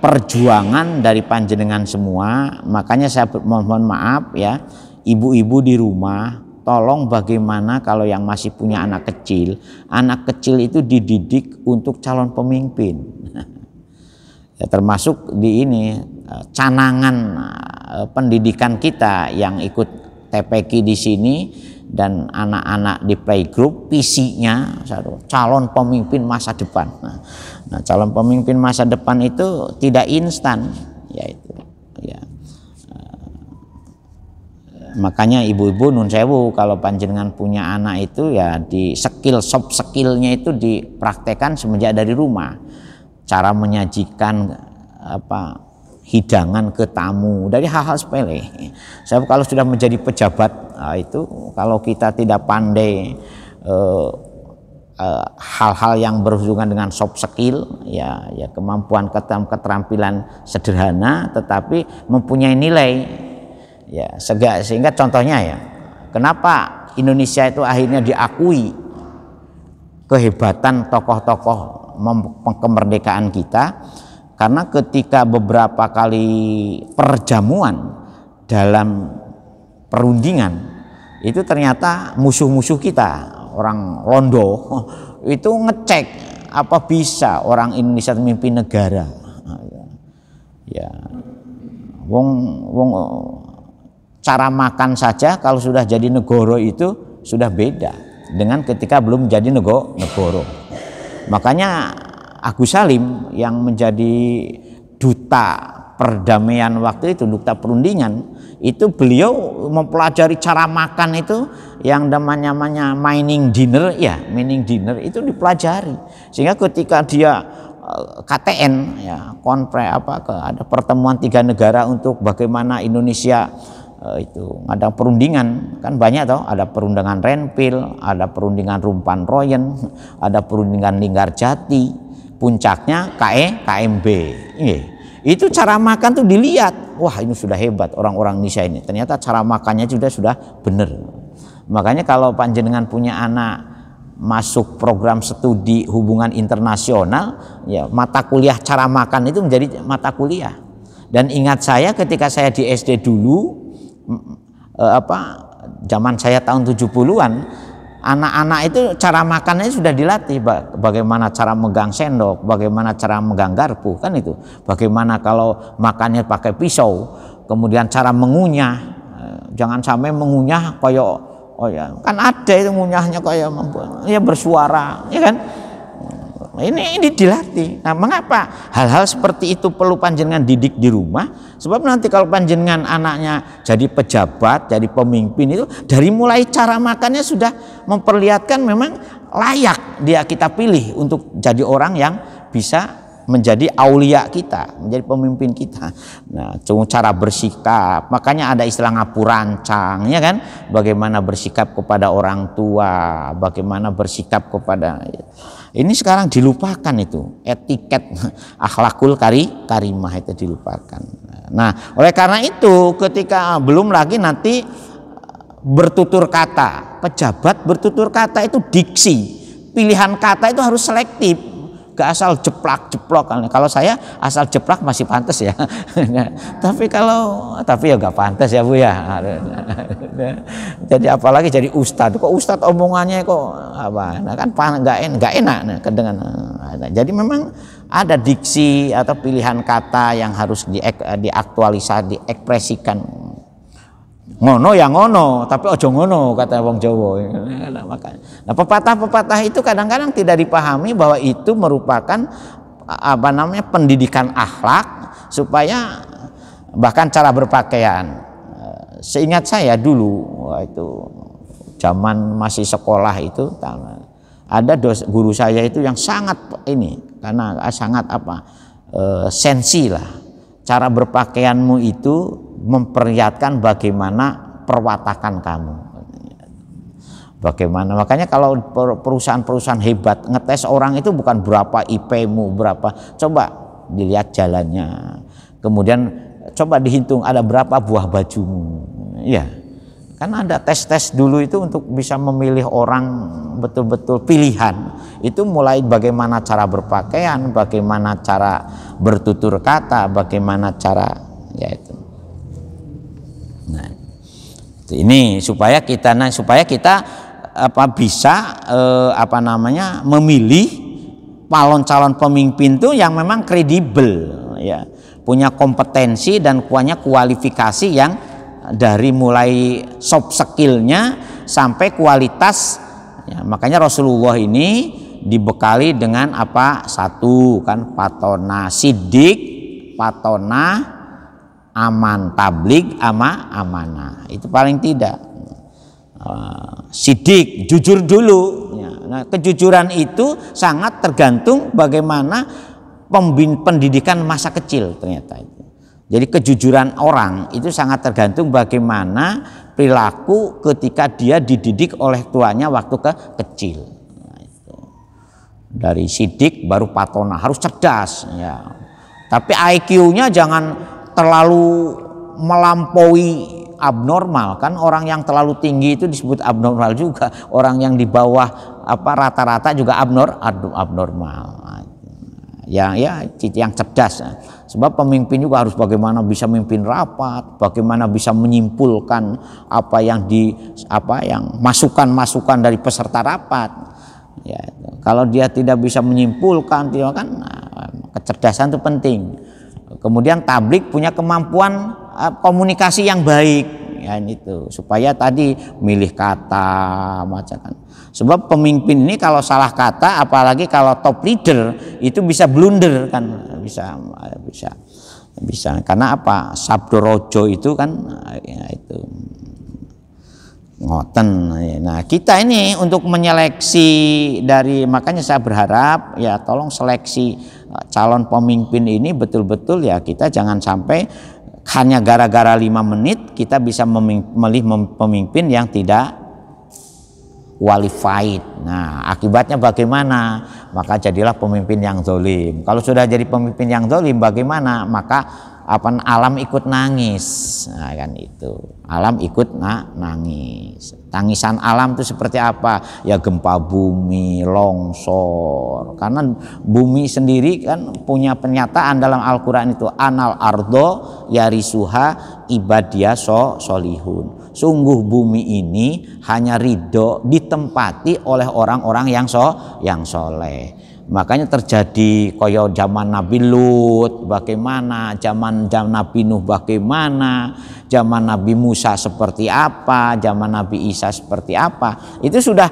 perjuangan dari panjenengan semua. Makanya saya mohon maaf ya, ibu-ibu di rumah tolong bagaimana kalau yang masih punya anak kecil, anak kecil itu dididik untuk calon pemimpin. ya, termasuk di ini eh, canangan eh, pendidikan kita yang ikut TPK di sini dan anak-anak di playgroup visinya calon pemimpin masa depan. Nah, nah, calon pemimpin masa depan itu tidak instan, yaitu ya. Eh, makanya ibu-ibu nun sewu kalau panjenengan punya anak itu ya di skill soft skillnya itu dipraktekan semenjak dari rumah. Cara menyajikan apa hidangan ke tamu dari hal-hal sepele. Saya kalau sudah menjadi pejabat ah, itu kalau kita tidak pandai eh, eh, hal-hal eh, yang berhubungan dengan soft skill ya ya kemampuan keterampilan sederhana tetapi mempunyai nilai ya sehingga, sehingga contohnya ya kenapa Indonesia itu akhirnya diakui kehebatan tokoh-tokoh kemerdekaan kita karena ketika beberapa kali perjamuan dalam perundingan itu ternyata musuh-musuh kita orang Londo itu ngecek apa bisa orang Indonesia memimpin negara ya wong wong cara makan saja kalau sudah jadi negoro itu sudah beda dengan ketika belum jadi nego negoro makanya Agus Salim yang menjadi duta perdamaian waktu itu duta perundingan itu beliau mempelajari cara makan itu yang namanya mining dinner ya mining dinner itu dipelajari sehingga ketika dia eh, KTN ya konpre apa ke ada pertemuan tiga negara untuk bagaimana Indonesia eh, itu ada perundingan kan banyak toh ada perundingan Renpil ada perundingan Rumpan Royen ada perundingan Linggarjati puncaknya KE KMB iya. itu cara makan tuh dilihat wah ini sudah hebat orang-orang Nisa ini ternyata cara makannya sudah sudah benar makanya kalau panjenengan punya anak masuk program studi hubungan internasional ya mata kuliah cara makan itu menjadi mata kuliah dan ingat saya ketika saya di SD dulu eh, apa zaman saya tahun 70-an anak-anak itu cara makannya sudah dilatih bagaimana cara megang sendok bagaimana cara megang garpu kan itu bagaimana kalau makannya pakai pisau kemudian cara mengunyah eh, jangan sampai mengunyah koyok oh ya kan ada itu mengunyahnya kayak ya bersuara ya kan ini ini dilatih. Nah, mengapa hal-hal seperti itu perlu panjenengan didik di rumah? Sebab nanti kalau panjenengan anaknya jadi pejabat, jadi pemimpin itu dari mulai cara makannya sudah memperlihatkan memang layak dia kita pilih untuk jadi orang yang bisa menjadi aulia kita, menjadi pemimpin kita. Nah, cuma cara bersikap. Makanya ada istilah ngapurancang, ya kan? Bagaimana bersikap kepada orang tua, bagaimana bersikap kepada ini sekarang dilupakan itu etiket akhlakul kari karimah itu dilupakan. Nah, oleh karena itu ketika belum lagi nanti eh, bertutur kata, pejabat bertutur kata itu diksi, pilihan kata itu harus selektif gak asal jeplak-jeplok. Kalau saya asal jeplak masih pantas ya. tapi kalau tapi ya gak pantas ya Bu ya. jadi apalagi jadi ustad. Kok ustad omongannya kok apa? Nah kan nggak en, gak enak nah, dengan nah, jadi memang ada diksi atau pilihan kata yang harus di, diaktualisasi, diekspresikan ngono ya ngono tapi ojo ngono kata wong Jowo. nah, pepatah-pepatah itu kadang-kadang tidak dipahami bahwa itu merupakan apa namanya pendidikan akhlak supaya bahkan cara berpakaian seingat saya dulu itu zaman masih sekolah itu ada dos, guru saya itu yang sangat ini karena sangat apa eh, sensi lah cara berpakaianmu itu memperlihatkan bagaimana perwatakan kamu bagaimana makanya kalau perusahaan-perusahaan hebat ngetes orang itu bukan berapa IP-mu berapa coba dilihat jalannya kemudian coba dihitung ada berapa buah bajumu ya kan ada tes-tes dulu itu untuk bisa memilih orang betul-betul pilihan itu mulai bagaimana cara berpakaian bagaimana cara bertutur kata bagaimana cara ya Nah, ini supaya kita nah supaya kita apa bisa eh, apa namanya memilih calon calon pemimpin tuh yang memang kredibel ya punya kompetensi dan punya kualifikasi yang dari mulai soft skillnya sampai kualitas ya, makanya Rasulullah ini dibekali dengan apa satu kan patona sidik patona aman tablik ama amanah itu paling tidak eh, sidik jujur dulu ya, nah, kejujuran itu sangat tergantung bagaimana pendidikan masa kecil ternyata itu jadi kejujuran orang itu sangat tergantung bagaimana perilaku ketika dia dididik oleh tuanya waktu ke kecil nah, itu. dari sidik baru patona harus cerdas ya tapi IQ-nya jangan terlalu melampaui abnormal kan orang yang terlalu tinggi itu disebut abnormal juga orang yang di bawah apa rata-rata juga abnor abnormal ya ya yang cerdas sebab pemimpin juga harus bagaimana bisa memimpin rapat bagaimana bisa menyimpulkan apa yang di apa yang masukan-masukan dari peserta rapat ya kalau dia tidak bisa menyimpulkan kan nah, kecerdasan itu penting Kemudian tablik punya kemampuan eh, komunikasi yang baik ya itu supaya tadi milih kata macam Sebab pemimpin ini kalau salah kata apalagi kalau top leader itu bisa blunder kan bisa bisa bisa karena apa sabdo rojo itu kan eh, ya itu ngoten. Nah, kita ini untuk menyeleksi dari makanya saya berharap ya tolong seleksi Nah, calon pemimpin ini betul-betul ya kita jangan sampai hanya gara-gara lima menit kita bisa memilih pemimpin yang tidak qualified. Nah, akibatnya bagaimana? Maka jadilah pemimpin yang zolim. Kalau sudah jadi pemimpin yang zolim, bagaimana? Maka apa alam ikut nangis nah, kan itu alam ikut na, nangis tangisan alam itu seperti apa ya gempa bumi longsor karena bumi sendiri kan punya pernyataan dalam Al-Quran itu anal ardo yarisuha ibadia so solihun sungguh bumi ini hanya ridho ditempati oleh orang-orang yang so yang soleh Makanya terjadi koyo zaman Nabi Lut bagaimana, zaman zaman Nabi Nuh bagaimana, zaman Nabi Musa seperti apa, zaman Nabi Isa seperti apa. Itu sudah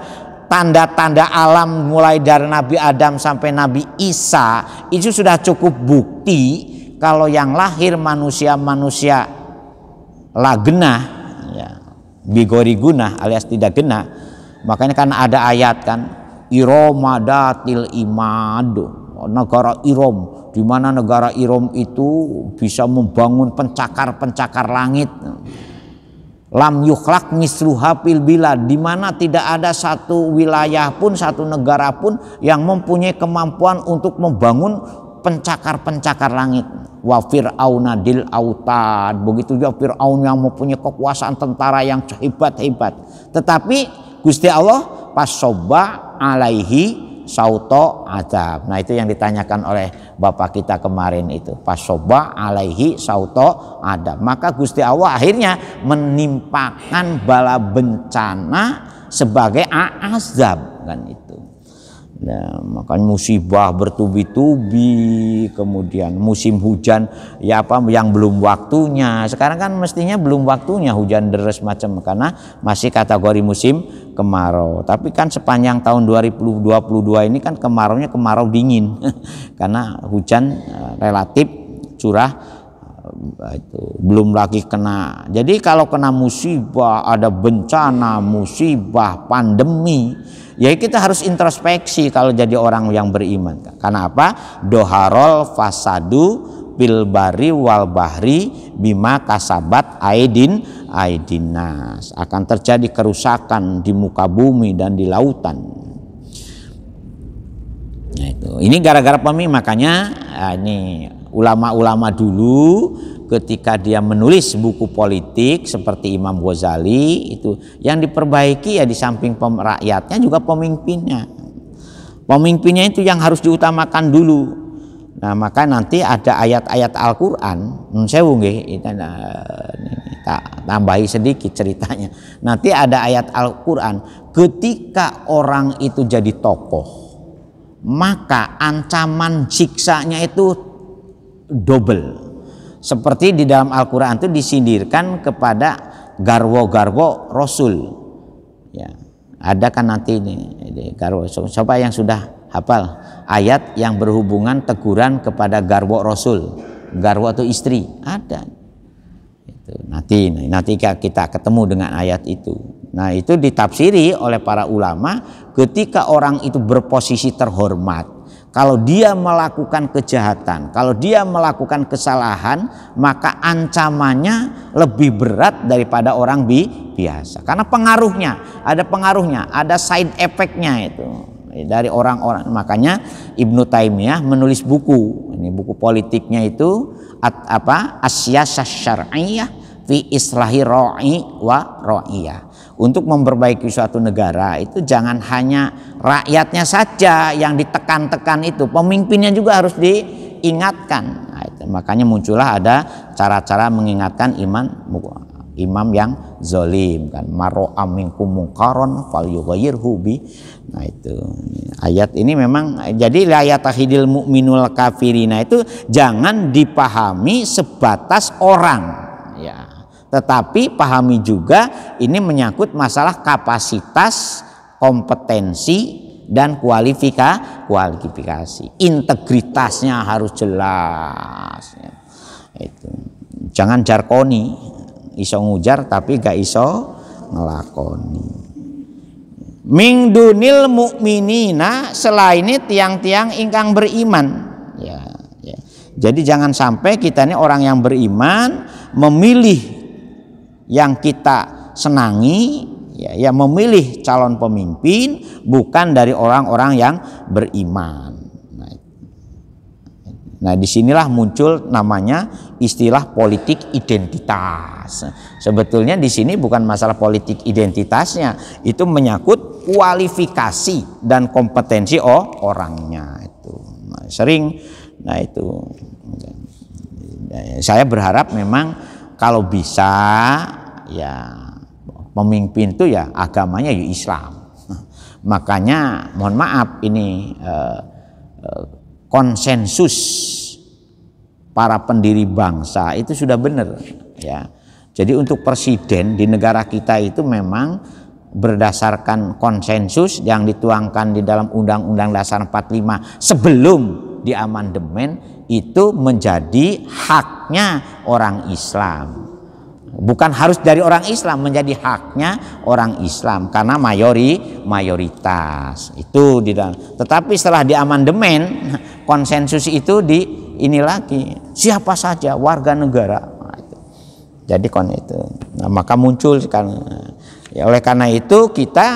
tanda-tanda alam mulai dari Nabi Adam sampai Nabi Isa itu sudah cukup bukti kalau yang lahir manusia-manusia lagenah ya, bigori guna alias tidak genah makanya kan ada ayat kan Iroma datil imado negara Irom di mana negara Irom itu bisa membangun pencakar-pencakar langit lam yukhlak misruha pil bila di mana tidak ada satu wilayah pun satu negara pun yang mempunyai kemampuan untuk membangun pencakar-pencakar langit wa fir'aun adil autad begitu juga Fir'aun yang mempunyai kekuasaan tentara yang hebat-hebat tetapi Gusti Allah pasoba alaihi sauto adab. Nah itu yang ditanyakan oleh bapak kita kemarin itu pasoba alaihi sauto adab. Maka Gusti Allah akhirnya menimpakan bala bencana sebagai azab kan itu. Nah, makanya musibah bertubi-tubi, kemudian musim hujan ya apa yang belum waktunya. Sekarang kan mestinya belum waktunya hujan deras macam karena masih kategori musim kemarau. Tapi kan sepanjang tahun 2022 ini kan kemaraunya kemarau dingin karena hujan eh, relatif curah Nah, itu belum lagi kena. Jadi kalau kena musibah, ada bencana, musibah, pandemi, ya kita harus introspeksi kalau jadi orang yang beriman. Karena apa? Doharol fasadu bilbari wal bahri bima kasabat aidin aidinas. Akan terjadi kerusakan di muka bumi dan di lautan. Nah itu. Ini gara-gara pemi makanya ah, ini Ulama-ulama dulu ketika dia menulis buku politik seperti Imam Ghazali itu yang diperbaiki ya di samping rakyatnya juga pemimpinnya. Pemimpinnya itu yang harus diutamakan dulu. Nah, maka nanti ada ayat-ayat Al-Qur'an, hmm, saya nggih, nah, tak tambahi sedikit ceritanya. Nanti ada ayat Al-Qur'an ketika orang itu jadi tokoh maka ancaman siksanya itu double. Seperti di dalam Al-Qur'an itu disindirkan kepada garwo-garwo rasul. Ya. Ada kan nanti ini garwo siapa yang sudah hafal ayat yang berhubungan teguran kepada garwo rasul. Garwo itu istri, ada. Itu. Nanti nanti kita ketemu dengan ayat itu. Nah, itu ditafsiri oleh para ulama ketika orang itu berposisi terhormat kalau dia melakukan kejahatan, kalau dia melakukan kesalahan, maka ancamannya lebih berat daripada orang bi biasa. Karena pengaruhnya, ada pengaruhnya, ada side effectnya itu dari orang-orang. Makanya Ibnu Taimiyah menulis buku, ini buku politiknya itu at, apa? Asyasah Syar'iyah fi Islahi Ra'i wa Ra'iyah untuk memperbaiki suatu negara itu jangan hanya rakyatnya saja yang ditekan-tekan itu, pemimpinnya juga harus diingatkan. Nah, itu. Makanya muncullah ada cara-cara mengingatkan iman imam yang zolim kan maro aminku mungkaron fal yughayyirhu hubi. nah itu ayat ini memang jadi layat tahidil mukminul kafirina itu jangan dipahami sebatas orang tetapi pahami juga ini menyangkut masalah kapasitas, kompetensi dan kualifika, kualifikasi. Integritasnya harus jelas. Ya. Itu. Jangan jarkoni, iso ngujar tapi gak iso ngelakoni. Ming dunil mukminina selain tiang-tiang ingkang beriman. Ya, ya. Jadi jangan sampai kita ini orang yang beriman memilih yang kita senangi ya, yang memilih calon pemimpin bukan dari orang-orang yang beriman. Nah, nah, disinilah muncul namanya istilah politik identitas. Sebetulnya di sini bukan masalah politik identitasnya, itu menyangkut kualifikasi dan kompetensi oh orangnya itu. Nah, sering, nah itu. Nah, saya berharap memang kalau bisa ya pemimpin itu ya agamanya ya Islam. Makanya mohon maaf ini eh, eh, konsensus para pendiri bangsa itu sudah benar ya. Jadi untuk presiden di negara kita itu memang berdasarkan konsensus yang dituangkan di dalam Undang-Undang Dasar 45 sebelum diamandemen itu menjadi haknya orang Islam. Bukan harus dari orang Islam menjadi haknya orang Islam karena mayori mayoritas itu di dalam. Tetapi setelah diamandemen konsensus itu di ini lagi siapa saja warga negara. Jadi kon itu. Nah, maka muncul kan ya, oleh karena itu kita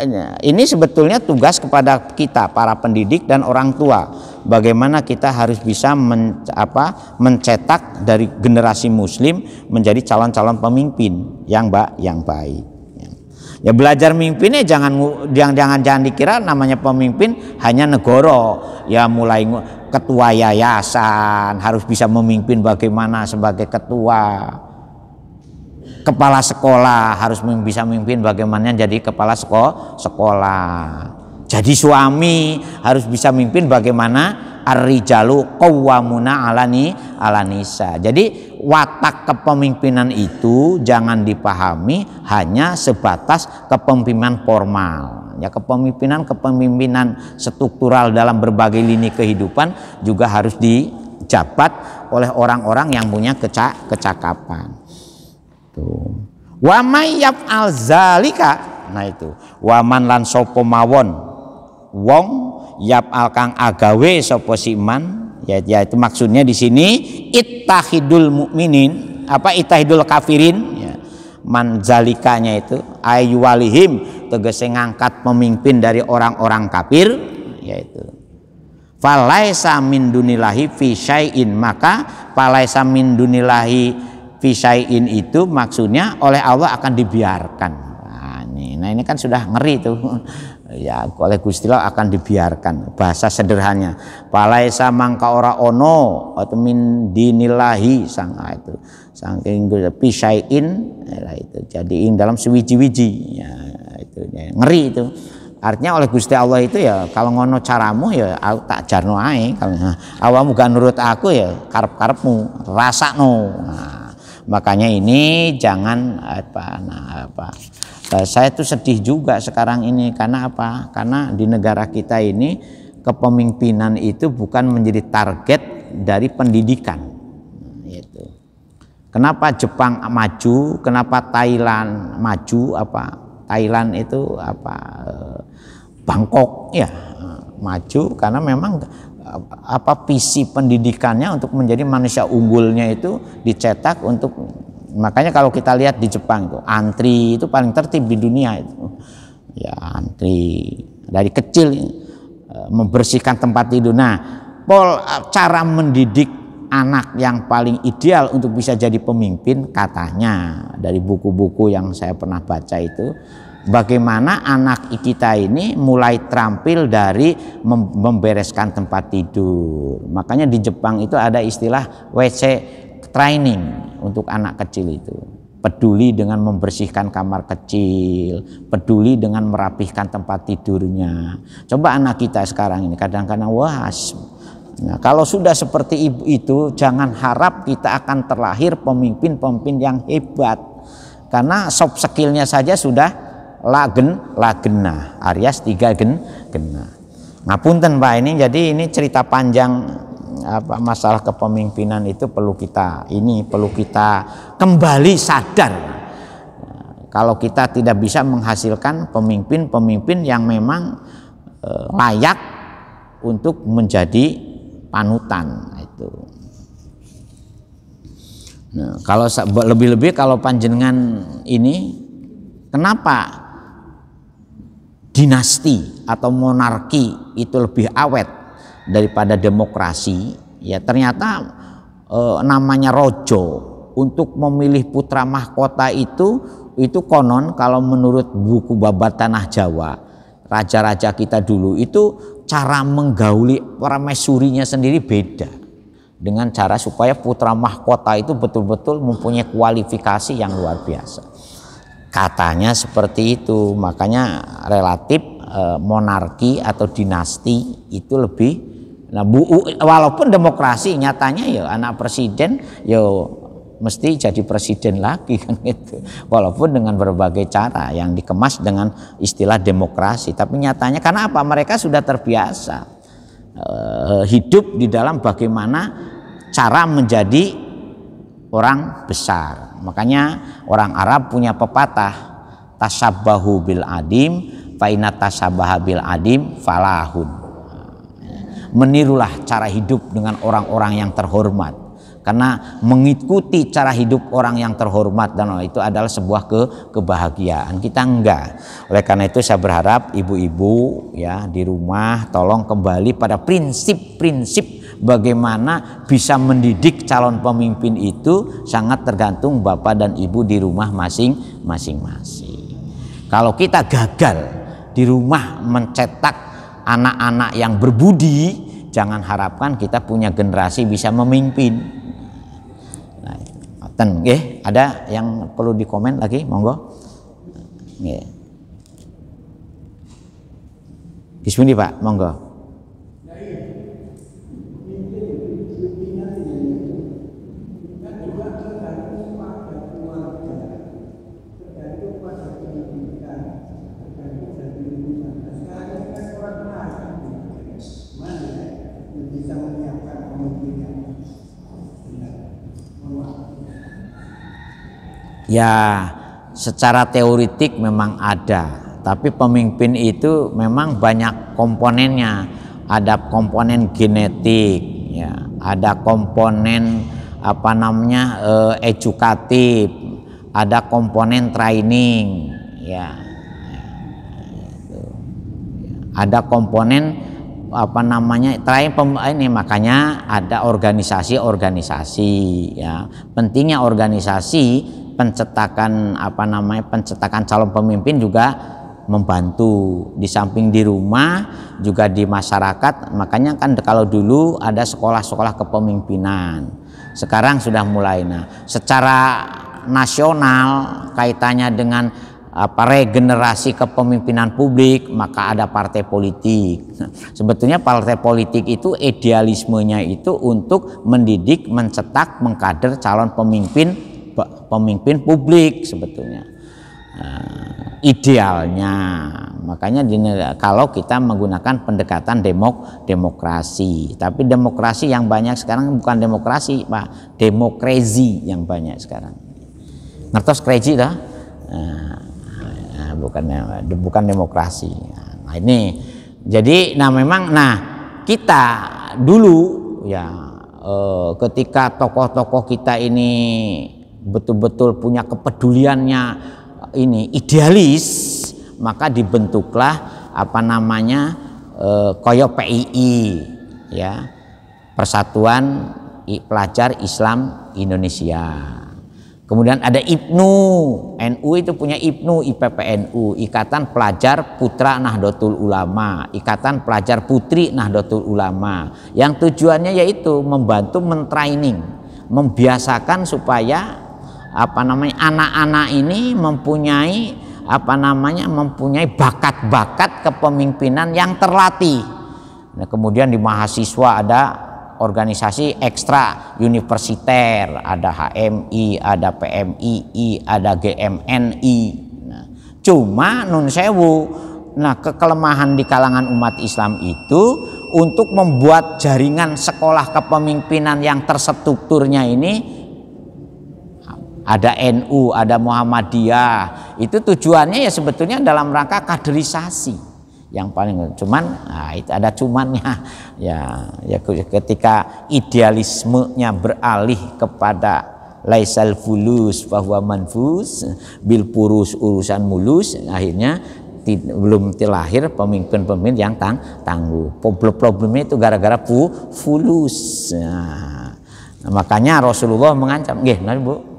eh, ini sebetulnya tugas kepada kita para pendidik dan orang tua bagaimana kita harus bisa men, apa, mencetak dari generasi muslim menjadi calon-calon pemimpin yang yang baik ya belajar mimpinnya jangan jangan jangan jangan dikira namanya pemimpin hanya negoro ya mulai ketua yayasan harus bisa memimpin bagaimana sebagai ketua kepala sekolah harus bisa memimpin bagaimana jadi kepala sekolah jadi suami harus bisa mimpin bagaimana arrijalu qawwamuna alani alanisa. Jadi watak kepemimpinan itu jangan dipahami hanya sebatas kepemimpinan formal. Ya kepemimpinan kepemimpinan struktural dalam berbagai lini kehidupan juga harus dijabat oleh orang-orang yang punya keca kecakapan. Tuh. Wa may yaf'al zalika. Nah itu. Waman lan sapa mawon wong yap al kang agawe sopo siman ya, ya itu maksudnya di sini itahidul mukminin apa itahidul kafirin ya manzalikanya itu walihim tegese ngangkat pemimpin dari orang-orang kafir yaitu falaisa min dunilahi fi syai'in maka falaisa min dunilahi fi syai'in itu maksudnya oleh Allah akan dibiarkan nah ini, nah ini kan sudah ngeri tuh ya oleh Gusti Allah akan dibiarkan bahasa sederhananya palaisa mangka ora ono atau min dinilahi sang ah, itu saking pisain ya, itu jadi ing dalam sewiji-wiji ya, itu ya, ngeri itu artinya oleh Gusti Allah itu ya kalau ngono caramu ya aku tak jarno ae kalau nah, awamu gak nurut aku ya karep-karepmu rasakno nah Makanya ini jangan apa, nah, apa. Eh, saya tuh sedih juga sekarang ini karena apa? Karena di negara kita ini kepemimpinan itu bukan menjadi target dari pendidikan. Itu. Kenapa Jepang maju? Kenapa Thailand maju? Apa Thailand itu apa? Eh, Bangkok ya maju karena memang apa visi pendidikannya untuk menjadi manusia unggulnya itu dicetak untuk makanya kalau kita lihat di Jepang tuh antri itu paling tertib di dunia itu ya antri dari kecil eh, membersihkan tempat tidur nah pol eh, cara mendidik anak yang paling ideal untuk bisa jadi pemimpin katanya dari buku-buku yang saya pernah baca itu bagaimana anak kita ini mulai terampil dari membereskan tempat tidur. Makanya di Jepang itu ada istilah WC training untuk anak kecil itu. Peduli dengan membersihkan kamar kecil, peduli dengan merapihkan tempat tidurnya. Coba anak kita sekarang ini kadang-kadang wah Nah, kalau sudah seperti ibu itu, jangan harap kita akan terlahir pemimpin-pemimpin yang hebat. Karena soft skillnya saja sudah lagen lagena Aries tiga gen gena ngapunten Pak ini jadi ini cerita panjang apa masalah kepemimpinan itu perlu kita ini perlu kita kembali sadar kalau kita tidak bisa menghasilkan pemimpin-pemimpin yang memang e, layak untuk menjadi panutan nah, itu nah, kalau lebih-lebih kalau panjenengan ini kenapa dinasti atau monarki itu lebih awet daripada demokrasi ya ternyata e, namanya rojo untuk memilih putra mahkota itu itu konon kalau menurut buku babat tanah Jawa raja-raja kita dulu itu cara menggauli para mesurinya sendiri beda dengan cara supaya putra mahkota itu betul-betul mempunyai kualifikasi yang luar biasa katanya seperti itu makanya relatif eh, monarki atau dinasti itu lebih nah bu, walaupun demokrasi nyatanya ya anak presiden ya mesti jadi presiden lagi kan gitu walaupun dengan berbagai cara yang dikemas dengan istilah demokrasi tapi nyatanya karena apa mereka sudah terbiasa e, hidup di dalam bagaimana cara menjadi orang besar Makanya orang Arab punya pepatah tasabahu bil adim faina tasabaha bil adim falahun. Menirulah cara hidup dengan orang-orang yang terhormat. Karena mengikuti cara hidup orang yang terhormat dan itu adalah sebuah ke kebahagiaan. Kita enggak. Oleh karena itu saya berharap ibu-ibu ya di rumah tolong kembali pada prinsip-prinsip Bagaimana bisa mendidik calon pemimpin itu sangat tergantung bapak dan ibu di rumah masing-masing. Kalau kita gagal di rumah mencetak anak-anak yang berbudi, jangan harapkan kita punya generasi bisa memimpin. Nah, ten, eh, ada yang perlu dikomen lagi, monggo. Bismillah Pak, monggo. Ya, secara teoritik memang ada, tapi pemimpin itu memang banyak komponennya. Ada komponen genetik, ya, ada komponen apa namanya eh, edukatif, ada komponen training, ya. Ada komponen apa namanya terakhir eh, ini makanya ada organisasi-organisasi ya pentingnya organisasi pencetakan apa namanya pencetakan calon pemimpin juga membantu di samping di rumah juga di masyarakat makanya kan kalau dulu ada sekolah-sekolah kepemimpinan sekarang sudah mulai nah secara nasional kaitannya dengan apa regenerasi kepemimpinan publik maka ada partai politik nah, sebetulnya partai politik itu idealismenya itu untuk mendidik mencetak mengkader calon pemimpin pemimpin publik sebetulnya uh, idealnya makanya kalau kita menggunakan pendekatan demok demokrasi tapi demokrasi yang banyak sekarang bukan demokrasi pak demokrasi yang banyak sekarang ngertos krezi dah nah, bukan bukan demokrasi nah ini jadi nah memang nah kita dulu ya eh, ketika tokoh-tokoh kita ini betul-betul punya kepeduliannya eh, ini idealis maka dibentuklah apa namanya e, eh, koyo PII ya Persatuan Pelajar Islam Indonesia kemudian ada IPNU NU itu punya IPNU IPPNU Ikatan Pelajar Putra Nahdlatul Ulama Ikatan Pelajar Putri Nahdlatul Ulama yang tujuannya yaitu membantu mentraining membiasakan supaya apa namanya anak-anak ini mempunyai apa namanya mempunyai bakat-bakat kepemimpinan yang terlatih. Nah, kemudian di mahasiswa ada organisasi ekstra universiter, ada HMI, ada PMII, ada GMNI. Nah, cuma nun sewu Nah, kekelemahan di kalangan umat Islam itu untuk membuat jaringan sekolah kepemimpinan yang terstrukturnya ini ada NU, ada Muhammadiyah. Itu tujuannya ya sebetulnya dalam rangka kaderisasi yang paling cuman nah, itu ada cumannya ya ya ketika idealismenya beralih kepada laisal fulus bahwa manfus bil purus urusan mulus akhirnya ti, belum terlahir pemimpin-pemimpin yang tang, tangguh problem-problemnya itu gara-gara fulus nah, makanya Rasulullah mengancam nggih nah, Bu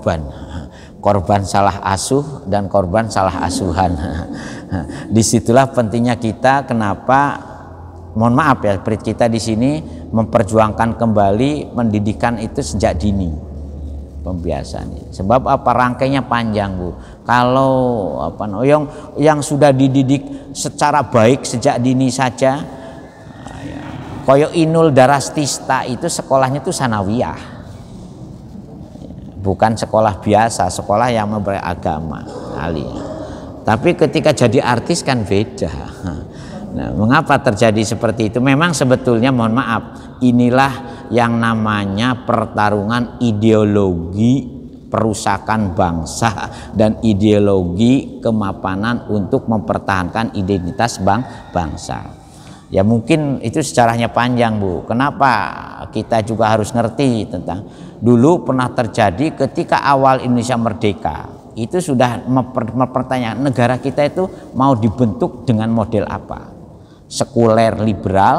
korban korban salah asuh dan korban salah asuhan disitulah pentingnya kita kenapa mohon maaf ya kita di sini memperjuangkan kembali pendidikan itu sejak dini pembiasannya sebab apa rangkainya panjang bu kalau apa yang yang sudah dididik secara baik sejak dini saja koyo inul darastista itu sekolahnya itu sanawiyah bukan sekolah biasa sekolah yang memberi agama Ali tapi ketika jadi artis kan beda nah mengapa terjadi seperti itu memang sebetulnya mohon maaf inilah yang namanya pertarungan ideologi perusakan bangsa dan ideologi kemapanan untuk mempertahankan identitas bang bangsa. Ya mungkin itu sejarahnya panjang Bu. Kenapa kita juga harus ngerti tentang dulu pernah terjadi ketika awal Indonesia merdeka. Itu sudah mempertanyakan negara kita itu mau dibentuk dengan model apa? Sekuler liberal,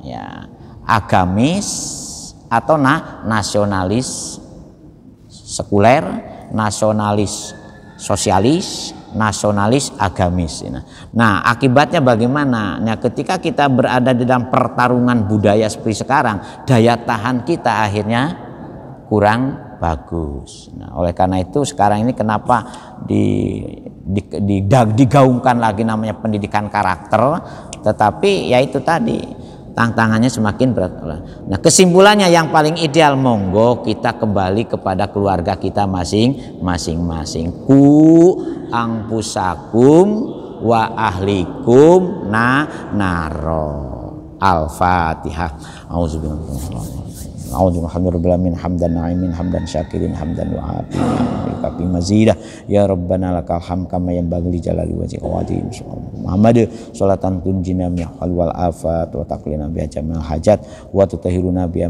ya, agamis atau nah, nasionalis sekuler, nasionalis sosialis nasionalis agamis. Nah, nah, akibatnya bagaimana? Nah, ketika kita berada di dalam pertarungan budaya seperti sekarang, daya tahan kita akhirnya kurang bagus. Nah, oleh karena itu sekarang ini kenapa di, di, di digaungkan lagi namanya pendidikan karakter, tetapi yaitu tadi tantangannya semakin berat. Nah, kesimpulannya yang paling ideal monggo kita kembali kepada keluarga kita masing masing-masing. Ku angpusakum wa ahlikum na naro. Al-Fatihah. A'udzu billahi hamdan na'imin hamdan syakirin hamdan wa'afin. Tapi mazidah ya rabbana lakal ham kama bagli jalali wa jikawati insyaallah. Muhammad salatan tunjina min hal wal hajat wa tutahiruna bi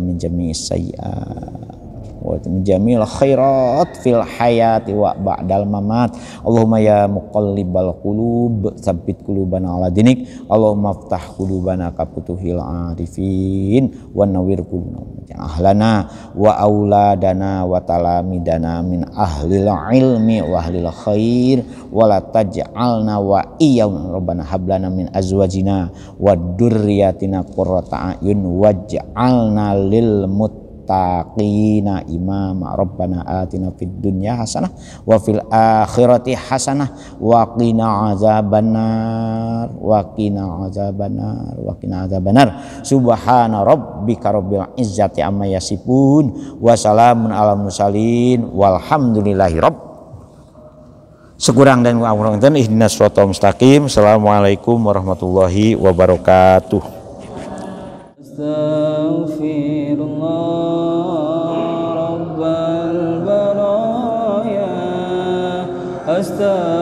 wa jamil khairat fil hayati wa ba'dal mamat Allahumma ya muqallibal qulub tsabbit qulubana ala dinik Allahumma aftah qulubana kaputuhil arifin wa nawwir qulubana ahlana wa auladana wa talamidana min ahlil ilmi wa ahlil khair wa la taj'alna wa iyyahum rabbana hablana min azwajina wa durriyatina qurrata a'yun waj'alna lil mut muttaqina imama rabbana atina fid dunya hasanah wa fil akhirati hasanah wa qina azabannar wa qina azabannar wa qina azabannar subhana rabbika rabbil izzati amma yasifun wa salamun alal mursalin walhamdulillahi rabb sekurang dan kurang ihdinas suratul mustaqim assalamualaikum warahmatullahi wabarakatuh astaghfir the